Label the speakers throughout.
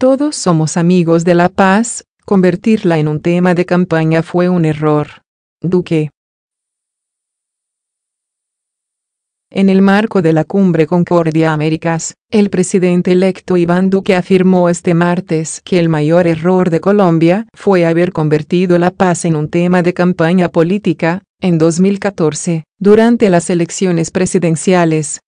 Speaker 1: Todos somos amigos de la paz, convertirla en un tema de campaña fue un error. Duque. En el marco de la cumbre Concordia Américas, el presidente electo Iván Duque afirmó este martes que el mayor error de Colombia fue haber convertido la paz en un tema de campaña política, en 2014, durante las elecciones presidenciales,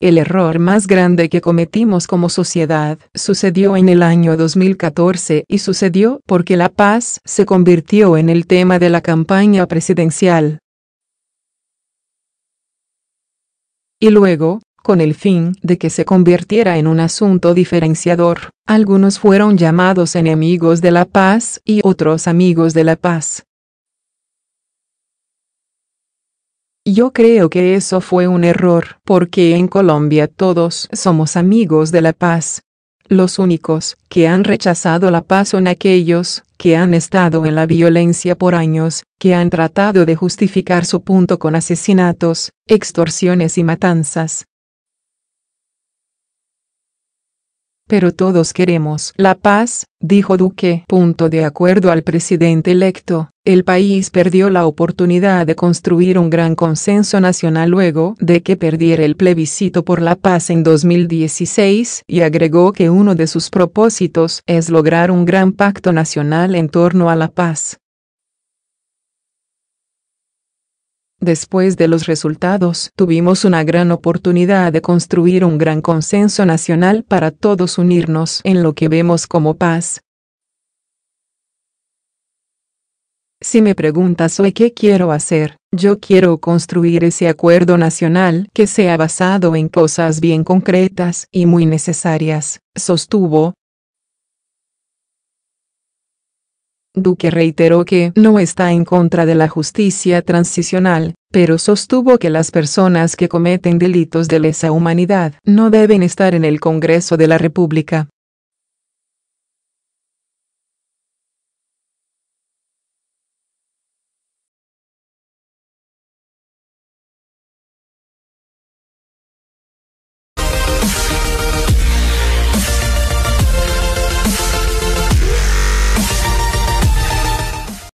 Speaker 1: El error más grande que cometimos como sociedad sucedió en el año 2014 y sucedió porque la paz se convirtió en el tema de la campaña presidencial. Y luego, con el fin de que se convirtiera en un asunto diferenciador, algunos fueron llamados enemigos de la paz y otros amigos de la paz. Yo creo que eso fue un error, porque en Colombia todos somos amigos de la paz. Los únicos que han rechazado la paz son aquellos que han estado en la violencia por años, que han tratado de justificar su punto con asesinatos, extorsiones y matanzas, Pero todos queremos la paz, dijo Duque. Punto de acuerdo al presidente electo, el país perdió la oportunidad de construir un gran consenso nacional luego de que perdiera el plebiscito por la paz en 2016 y agregó que uno de sus propósitos es lograr un gran pacto nacional en torno a la paz. Después de los resultados, tuvimos una gran oportunidad de construir un gran consenso nacional para todos unirnos en lo que vemos como paz. Si me preguntas hoy qué quiero hacer, yo quiero construir ese acuerdo nacional que sea basado en cosas bien concretas y muy necesarias, sostuvo, Duque reiteró que no está en contra de la justicia transicional, pero sostuvo que las personas que cometen delitos de lesa humanidad no deben estar en el Congreso de la República.